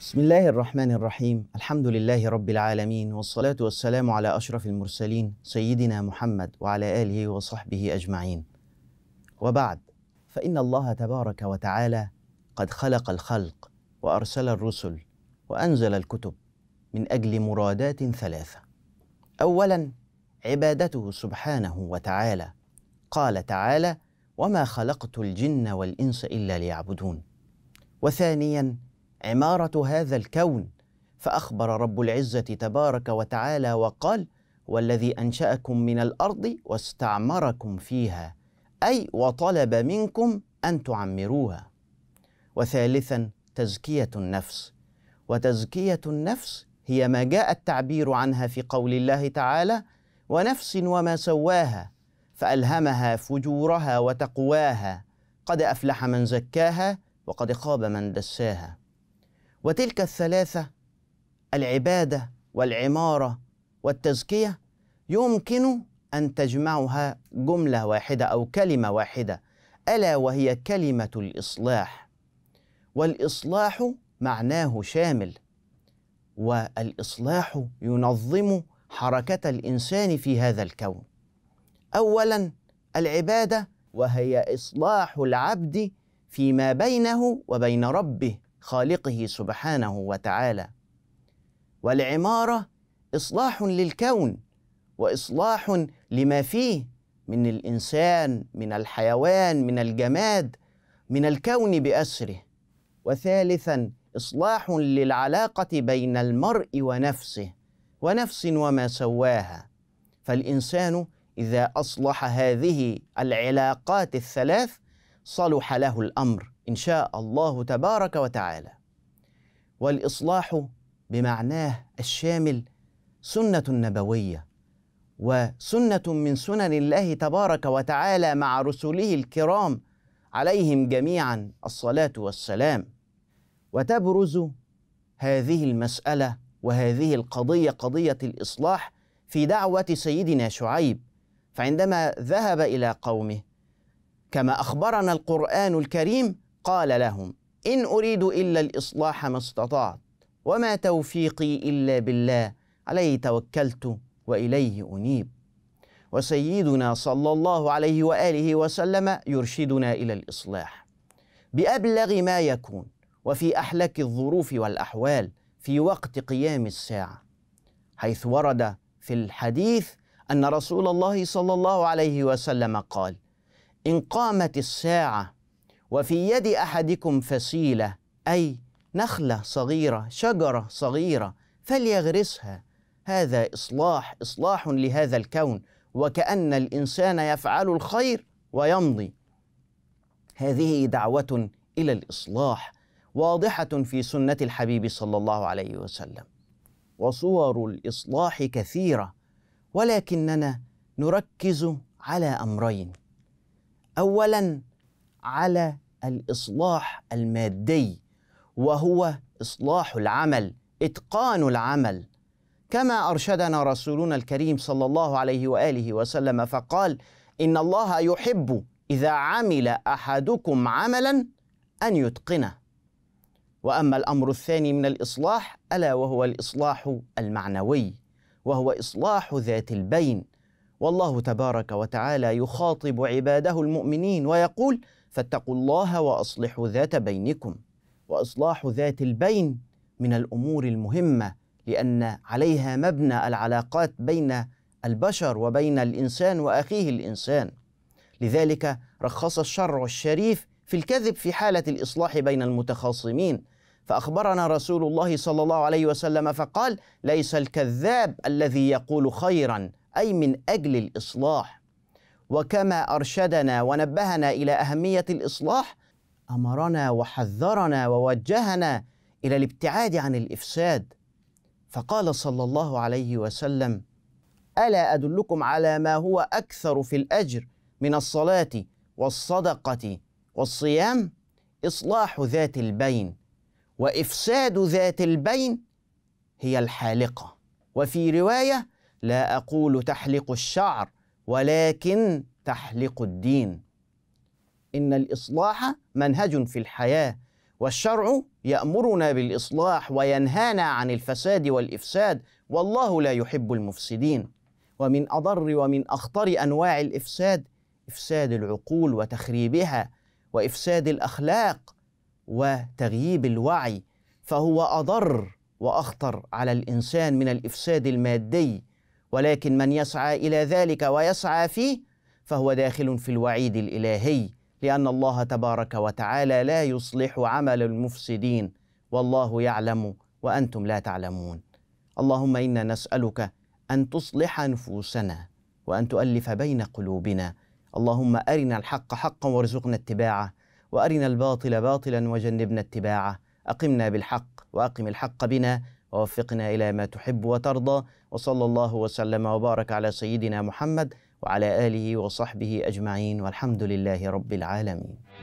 بسم الله الرحمن الرحيم الحمد لله رب العالمين والصلاة والسلام على أشرف المرسلين سيدنا محمد وعلى آله وصحبه أجمعين وبعد فإن الله تبارك وتعالى قد خلق الخلق وأرسل الرسل وأنزل الكتب من أجل مرادات ثلاثة أولا عبادته سبحانه وتعالى قال تعالى وما خلقت الجن والإنس إلا ليعبدون وثانيا عماره هذا الكون فاخبر رب العزه تبارك وتعالى وقال والذي انشاكم من الارض واستعمركم فيها اي وطلب منكم ان تعمروها وثالثا تزكيه النفس وتزكيه النفس هي ما جاء التعبير عنها في قول الله تعالى ونفس وما سواها فالهمها فجورها وتقواها قد افلح من زكاها وقد خاب من دساها وتلك الثلاثه العباده والعماره والتزكيه يمكن ان تجمعها جمله واحده او كلمه واحده الا وهي كلمه الاصلاح والاصلاح معناه شامل والاصلاح ينظم حركه الانسان في هذا الكون اولا العباده وهي اصلاح العبد فيما بينه وبين ربه خالقه سبحانه وتعالى والعماره اصلاح للكون واصلاح لما فيه من الانسان من الحيوان من الجماد من الكون باسره وثالثا اصلاح للعلاقه بين المرء ونفسه ونفس وما سواها فالانسان اذا اصلح هذه العلاقات الثلاث صلح له الامر إن شاء الله تبارك وتعالى والإصلاح بمعناه الشامل سنة نبوية وسنة من سنن الله تبارك وتعالى مع رسله الكرام عليهم جميعا الصلاة والسلام وتبرز هذه المسألة وهذه القضية قضية الإصلاح في دعوة سيدنا شعيب فعندما ذهب إلى قومه كما أخبرنا القرآن الكريم قال لهم إن أريد إلا الإصلاح ما استطعت وما توفيقي إلا بالله عليه توكلت وإليه أنيب وسيدنا صلى الله عليه وآله وسلم يرشدنا إلى الإصلاح بأبلغ ما يكون وفي أحلك الظروف والأحوال في وقت قيام الساعة حيث ورد في الحديث أن رسول الله صلى الله عليه وسلم قال إن قامت الساعة وفي يد احدكم فصيله اي نخله صغيره شجره صغيره فليغرسها هذا اصلاح اصلاح لهذا الكون وكان الانسان يفعل الخير ويمضي هذه دعوه الى الاصلاح واضحه في سنه الحبيب صلى الله عليه وسلم وصور الاصلاح كثيره ولكننا نركز على امرين اولا على الاصلاح المادي وهو اصلاح العمل اتقان العمل كما ارشدنا رسولنا الكريم صلى الله عليه واله وسلم فقال ان الله يحب اذا عمل احدكم عملا ان يتقنه واما الامر الثاني من الاصلاح الا وهو الاصلاح المعنوي وهو اصلاح ذات البين والله تبارك وتعالى يخاطب عباده المؤمنين ويقول فاتقوا الله واصلحوا ذات بينكم واصلاح ذات البين من الامور المهمه لان عليها مبنى العلاقات بين البشر وبين الانسان واخيه الانسان لذلك رخص الشرع الشريف في الكذب في حاله الاصلاح بين المتخاصمين فاخبرنا رسول الله صلى الله عليه وسلم فقال ليس الكذاب الذي يقول خيرا اي من اجل الاصلاح وكما ارشدنا ونبهنا الى اهميه الاصلاح امرنا وحذرنا ووجهنا الى الابتعاد عن الافساد فقال صلى الله عليه وسلم الا ادلكم على ما هو اكثر في الاجر من الصلاه والصدقه والصيام اصلاح ذات البين وافساد ذات البين هي الحالقه وفي روايه لا اقول تحلق الشعر ولكن تحلق الدين إن الإصلاح منهج في الحياة والشرع يأمرنا بالإصلاح وينهانا عن الفساد والإفساد والله لا يحب المفسدين ومن أضر ومن أخطر أنواع الإفساد إفساد العقول وتخريبها وإفساد الأخلاق وتغييب الوعي فهو أضر وأخطر على الإنسان من الإفساد المادي ولكن من يسعى الى ذلك ويسعى فيه فهو داخل في الوعيد الالهي لان الله تبارك وتعالى لا يصلح عمل المفسدين والله يعلم وانتم لا تعلمون اللهم انا نسالك ان تصلح نفوسنا وان تؤلف بين قلوبنا اللهم ارنا الحق حقا وارزقنا اتباعه وارنا الباطل باطلا وجنبنا اتباعه اقمنا بالحق واقم الحق بنا ووفقنا إلى ما تحب وترضى وصلى الله وسلم وبارك على سيدنا محمد وعلى آله وصحبه أجمعين والحمد لله رب العالمين